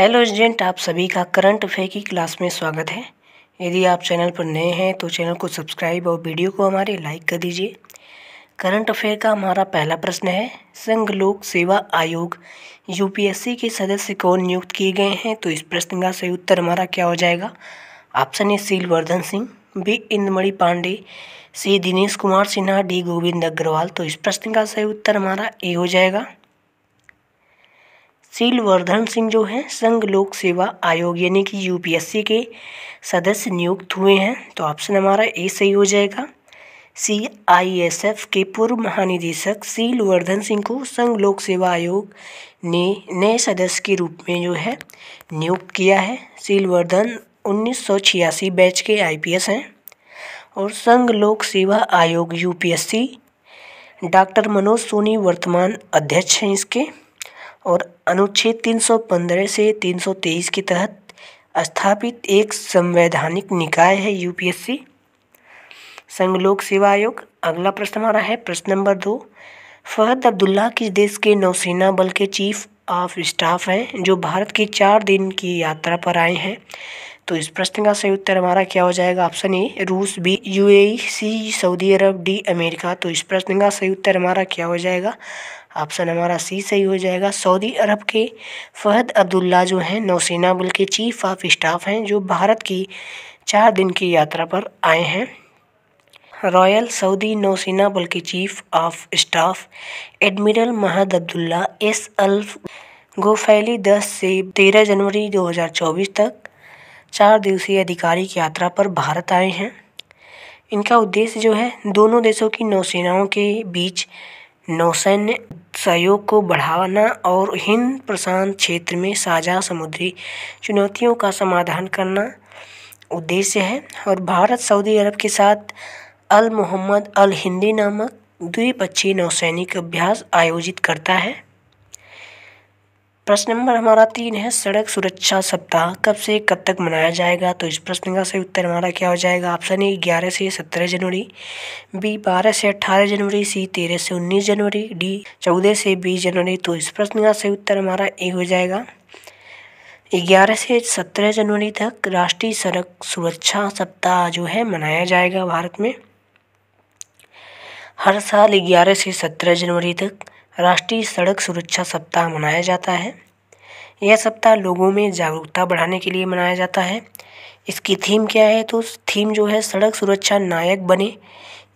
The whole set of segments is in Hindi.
हेलो स्टूडेंट आप सभी का करंट अफेयर की क्लास में स्वागत है यदि आप चैनल पर नए हैं तो चैनल को सब्सक्राइब और वीडियो को हमारे लाइक कर दीजिए करंट अफेयर का हमारा पहला प्रश्न है संघ लोक सेवा आयोग यूपीएससी के सदस्य कौन नियुक्त किए गए हैं तो इस प्रश्न का सही उत्तर हमारा क्या हो जाएगा option A Sheelvardhan Singh B Indmani Pandey C Dinesh Kumar Sinha D Govind Agarwal तो इस प्रश्न का सही उत्तर हमारा ए हो जाएगा शीलवर्धन सिंह जो हैं संघ लोक सेवा आयोग यानी कि यूपीएससी के सदस्य नियुक्त हुए हैं तो ऑप्शन हमारा ए सही हो जाएगा सी आई एस एफ के पूर्व महानिदेशक शीलवर्धन सिंह को संघ लोक सेवा आयोग ने नए सदस्य के रूप में जो है नियुक्त किया है सीलवर्धन उन्नीस बैच के आईपीएस हैं और संघ लोक सेवा आयोग यूपीएससी डॉक्टर मनोज सोनी वर्तमान अध्यक्ष हैं इसके और अनुच्छेद 315 से 323 के तहत स्थापित एक संवैधानिक निकाय है यूपीएससी संघ लोक सेवा आयोग अगला प्रश्न हमारा है प्रश्न नंबर दो फहद अब्दुल्ला किस देश के नौसेना बल के चीफ ऑफ स्टाफ हैं जो भारत की चार दिन की यात्रा पर आए हैं तो इस प्रश्न का सही उत्तर हमारा क्या हो जाएगा ऑप्शन ए रूस बी यूएई सी सऊदी अरब डी अमेरिका तो इस प्रश्न का सही उत्तर हमारा क्या हो जाएगा ऑप्शन हमारा सी सही हो जाएगा सऊदी अरब के फ़हद अब्दुल्ला जो हैं नौसेना बल के चीफ ऑफ स्टाफ हैं जो भारत की चार दिन की यात्रा पर आए हैं रॉयल सऊदी नौसेना बल के chief of staff admiral Mahad Abdullah S Alf Gofaily 10 से 13 जनवरी 2024 तक चार दिवसीय आधिकारिक यात्रा पर भारत आए हैं इनका उद्देश्य जो है दोनों देशों की नौसेनाओं के बीच नौसैन्य सहयोग को बढ़ाना और हिंद प्रशांत क्षेत्र में साझा समुद्री चुनौतियों का समाधान करना उद्देश्य है और भारत सऊदी अरब के साथ अल मोहम्मद अल हिंदी नामक द्विपक्षीय नौसैनिक अभ्यास आयोजित करता है प्रश्न नंबर हमारा तीन है सड़क सुरक्षा सप्ताह कब से कब तक मनाया जाएगा तो इस प्रश्न का सही उत्तर हमारा क्या हो जाएगा ऑप्शन ए ग्यारह से सत्रह जनवरी बी बारह से अट्ठारह जनवरी सी तेरह से उन्नीस जनवरी डी चौदह से बीस जनवरी तो इस प्रश्न का सही उत्तर हमारा ए हो जाएगा ग्यारह से सत्रह जनवरी तक राष्ट्रीय सड़क सुरक्षा सप्ताह जो है मनाया जाएगा भारत में हर साल ग्यारह से सत्रह जनवरी तक राष्ट्रीय सड़क सुरक्षा सप्ताह मनाया जाता है यह सप्ताह लोगों में जागरूकता बढ़ाने के लिए मनाया जाता है इसकी थीम क्या है तो थीम जो है सड़क सुरक्षा नायक बने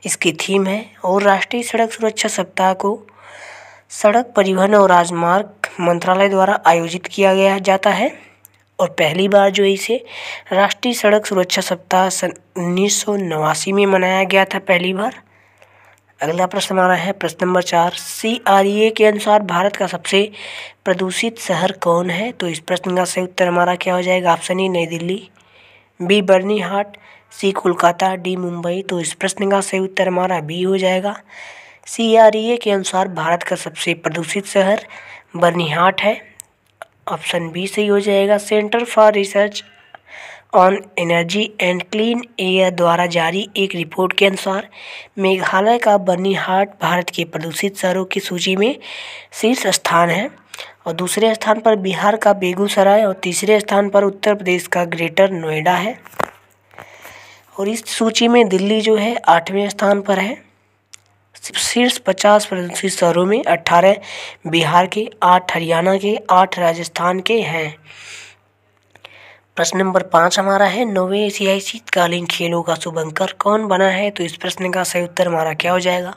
इसकी थीम है और राष्ट्रीय सड़क सुरक्षा सप्ताह को सड़क परिवहन और राजमार्ग मंत्रालय द्वारा आयोजित किया गया जाता है और पहली बार जो इसे राष्ट्रीय सड़क सुरक्षा सप्ताह सन उन्नीस में मनाया गया था पहली बार अगला प्रश्न हमारा है प्रश्न नंबर चार सी आर ई ए के अनुसार भारत का सबसे प्रदूषित शहर कौन है तो इस प्रश्न का सही उत्तर हमारा क्या हो जाएगा option E Nai Delhi B Byrnihat C Kolkata D Mumbai तो इस प्रश्न का सही उत्तर हमारा बी हो जाएगा सी आर ई ए के अनुसार भारत का सबसे प्रदूषित शहर बर्नी हाट है ऑप्शन बी सही हो जाएगा centre for research on energy and clean air द्वारा जारी एक रिपोर्ट के अनुसार मेघालय का हार्ट भारत के प्रदूषित शहरों की सूची में शीर्ष स्थान है और दूसरे स्थान पर बिहार का बेगूसराय और तीसरे स्थान पर उत्तर प्रदेश का ग्रेटर नोएडा है और इस सूची में दिल्ली जो है आठवें स्थान पर है शीर्ष पचास प्रदूषित शहरों में अट्ठारह बिहार के आठ हरियाणा के आठ राजस्थान के हैं प्रश्न नंबर पाँच हमारा है नौवे एशियाई शीतकालीन खेलों का शुभंकर कौन बना है तो इस प्रश्न का सही उत्तर हमारा क्या हो जाएगा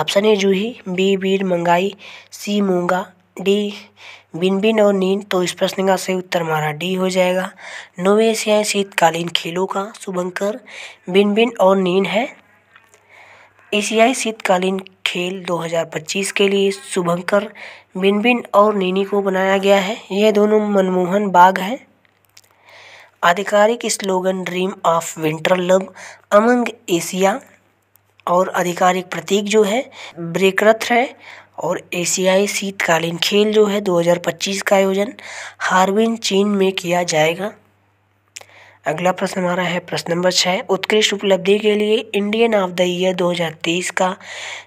ऑप्शन ए जूही बी बीर मंगाई सी मूंगा डी बिन बिन और नीन तो इस प्रश्न का सही उत्तर हमारा डी हो जाएगा नौवे एशियाई शीतकालीन खेलों का शुभंकर बिन बिन और नीन है एशियाई शीतकालीन खेल 2025 के लिए शुभंकर बिन बिन और नीनी को बनाया गया है ये दोनों मनमोहन बाग हैं आधिकारिक slogan dream of winter love among Asia और आधिकारिक प्रतीक जो है ब्रेकरथ है और एशियाई शीतकालीन खेल जो है 2025 का आयोजन हार्विन चीन में किया जाएगा अगला प्रश्न हमारा है प्रश्न नंबर छः उत्कृष्ट उपलब्धि के लिए इंडियन ऑफ द ईयर 2023 का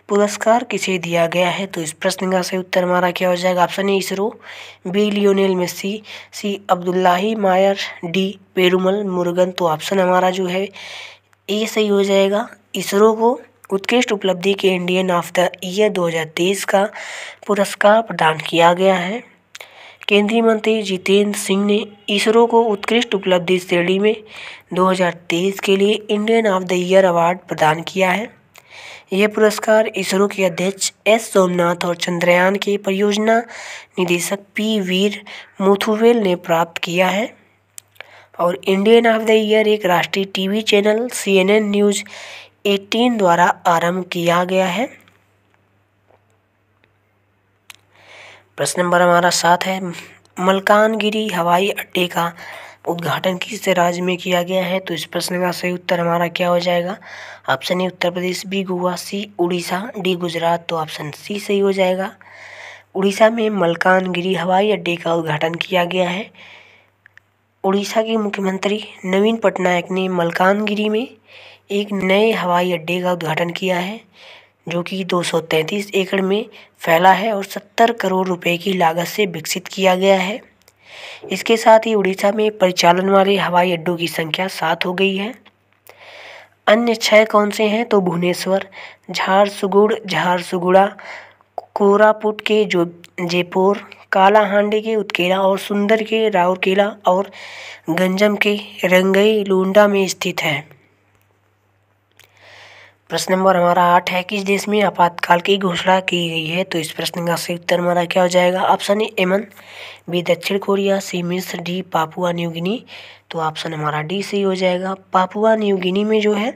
पुरस्कार किसे दिया गया है तो इस प्रश्न का सही उत्तर हमारा क्या हो जाएगा option A ISRO B Lionel में C Abdullahi Mire D Perumal Murugan तो ऑप्शन हमारा जो है ए सही हो जाएगा इसरो को उत्कृष्ट उपलब्धि के इंडियन ऑफ द ईयर 2023 का पुरस्कार प्रदान किया गया है केंद्रीय मंत्री जितेंद्र सिंह ने इसरो को उत्कृष्ट उपलब्धि श्रेणी में 2023 के लिए Indian of the year award प्रदान किया है यह पुरस्कार इसरो के अध्यक्ष एस सोमनाथ और चंद्रयान के परियोजना निदेशक पी वीर मुथुवेल ने प्राप्त किया है और इंडियन ऑफ द ईयर एक राष्ट्रीय टीवी चैनल सीएनएन न्यूज़ 18 द्वारा आरंभ किया गया है प्रश्न नंबर हमारा सात है मलकानगिरी हवाई अड्डे का उद्घाटन किस राज्य में किया गया है तो इस प्रश्न का सही उत्तर हमारा क्या हो जाएगा option A Uttar Pradesh B Goa C Orissa D Gujarat तो ऑप्शन सी सही हो जाएगा उड़ीसा में मलकानगिरी हवाई अड्डे का उद्घाटन किया गया है उड़ीसा के मुख्यमंत्री नवीन पटनायक ने मलकानगिरी में एक नए हवाई अड्डे का उद्घाटन किया है जो कि दो सौ तैंतीस एकड़ में फैला है और सत्तर करोड़ रुपए की लागत से विकसित किया गया है इसके साथ ही उड़ीसा में परिचालन वाले हवाई अड्डों की संख्या सात हो गई है अन्य छः कौन से हैं तो भुवनेश्वर झारसुगुड़ झारसुगुड़ा कोरापुट के जो जयपुर कालाहांडी के उत्केला और सुंदर के राउरकेला और गंजम के रंगई लुंडा में स्थित हैं प्रश्न नंबर हमारा आठ है किस देश में आपातकाल की घोषणा की गई है तो इस प्रश्न का सही उत्तर हमारा क्या हो जाएगा ऑप्शन ए एमन बी दक्षिण कोरिया सी मिस्र डी पापुआ न्यू गिनी तो ऑप्शन हमारा डी सही हो जाएगा पापुआ न्यू गिनी में जो है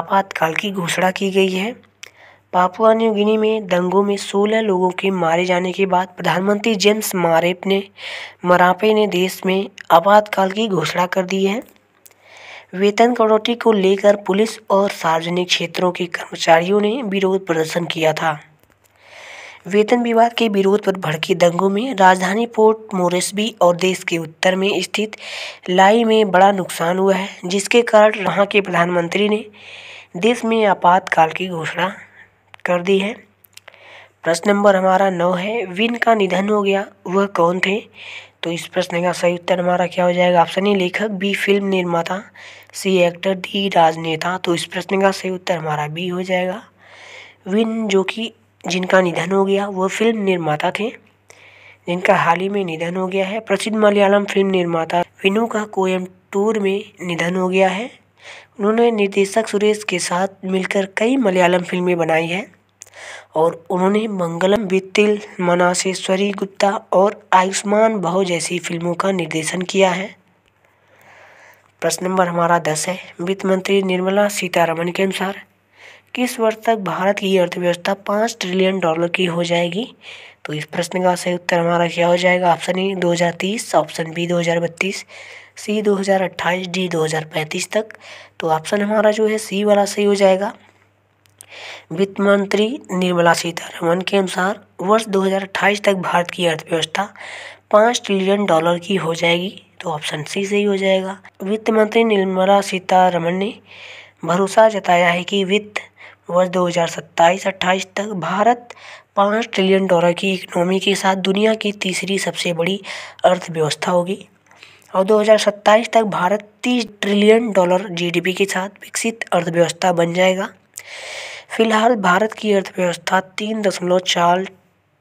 आपातकाल की घोषणा की गई है पापुआ न्यू गिनी में दंगों में सोलह लोगों के मारे जाने के बाद प्रधानमंत्री जेम्स मारेप ने मरापे ने देश में आपातकाल की घोषणा कर दी है वेतन कटौती को लेकर पुलिस और सार्वजनिक क्षेत्रों के कर्मचारियों ने विरोध प्रदर्शन किया था वेतन विवाद के विरोध पर भड़के दंगों में राजधानी पोर्ट मोरेस्बी और देश के उत्तर में स्थित लाई में बड़ा नुकसान हुआ है जिसके कारण वहाँ के प्रधानमंत्री ने देश में आपातकाल की घोषणा कर दी है प्रश्न नंबर हमारा नौ है विन का निधन हो गया वह कौन थे तो इस प्रश्न का सही उत्तर हमारा क्या हो जाएगा ऑप्शन ए लेखक बी फिल्म निर्माता सी एक्टर डी राजनेता तो इस प्रश्न का सही उत्तर हमारा बी हो जाएगा विन जो कि जिनका निधन हो गया वह फिल्म निर्माता थे जिनका हाल ही में निधन हो गया है प्रसिद्ध मलयालम फिल्म निर्माता विनु का टूर में निधन हो गया है उन्होंने निर्देशक सुरेश के साथ मिलकर कई मलयालम फिल्में बनाई हैं और उन्होंने मंगलम वित्तिल मनासेश्वरी गुप्ता और आयुष्मान भव जैसी फिल्मों का निर्देशन किया है प्रश्न नंबर हमारा दस है वित्त मंत्री निर्मला सीतारमन के अनुसार किस वर्ष तक भारत की अर्थव्यवस्था पाँच ट्रिलियन डॉलर की हो जाएगी तो इस प्रश्न का सही उत्तर हमारा क्या हो जाएगा option A 2030 option B 2032 C 2028 D 2035 तक तो ऑप्शन हमारा जो है सी वाला सही हो जाएगा वित्त मंत्री निर्मला सीतारमण के अनुसार वर्ष 2028 तक भारत की अर्थव्यवस्था पाँच ट्रिलियन डॉलर की हो जाएगी तो ऑप्शन सी सही हो जाएगा वित्त मंत्री निर्मला सीतारमण ने भरोसा जताया है कि वित्त वर्ष 2027-28 तक भारत पाँच ट्रिलियन डॉलर की इकनॉमी के साथ दुनिया की तीसरी सबसे बड़ी अर्थव्यवस्था होगी और 2027 तक भारत 30 ट्रिलियन डॉलर जीडीपी के साथ विकसित अर्थव्यवस्था बन जाएगा फिलहाल भारत की अर्थव्यवस्था तीन दशमलव चार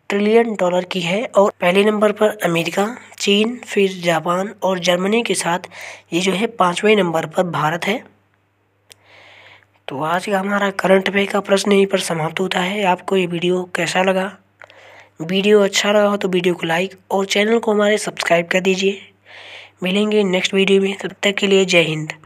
ट्रिलियन डॉलर की है और पहले नंबर पर अमेरिका चीन फिर जापान और जर्मनी के साथ ये जो है पाँचवें नंबर पर भारत है तो आज का हमारा करंट अफेयर का प्रश्न यहीं पर समाप्त होता है आपको ये वीडियो कैसा लगा वीडियो अच्छा लगा हो तो वीडियो को लाइक और चैनल को हमारे सब्सक्राइब कर दीजिए मिलेंगे नेक्स्ट वीडियो में तब तक के लिए जय हिंद